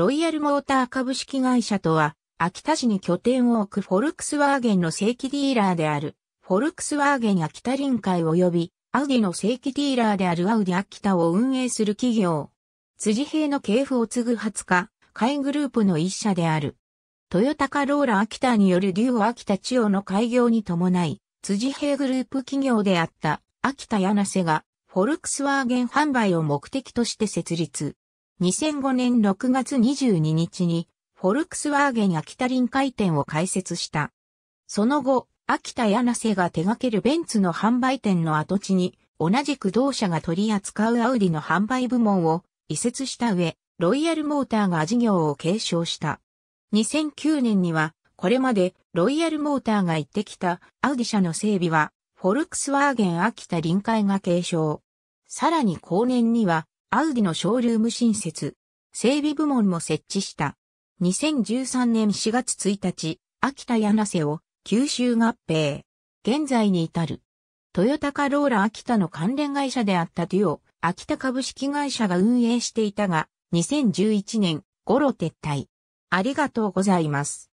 ロイヤルモーター株式会社とは、秋田市に拠点を置くフォルクスワーゲンの正規ディーラーである、フォルクスワーゲン秋田臨海及び、アウディの正規ディーラーであるアウディ秋田を運営する企業。辻平の系譜を継ぐ20日、会グループの一社である。トヨタカローラ秋田によるデュオ秋田地方の開業に伴い、辻平グループ企業であった秋田柳瀬が、フォルクスワーゲン販売を目的として設立。2005年6月22日に、フォルクスワーゲン秋田臨海店を開設した。その後、秋田柳瀬が手掛けるベンツの販売店の跡地に、同じく同社が取り扱うアウディの販売部門を移設した上、ロイヤルモーターが事業を継承した。2009年には、これまでロイヤルモーターが行ってきたアウディ社の整備は、フォルクスワーゲン秋田臨海が継承。さらに後年には、アウディのショールーム新設、整備部門も設置した。2013年4月1日、秋田柳瀬を九州合併。現在に至る。トヨタカローラ秋田の関連会社であったデュオ、秋田株式会社が運営していたが、2011年頃撤退。ありがとうございます。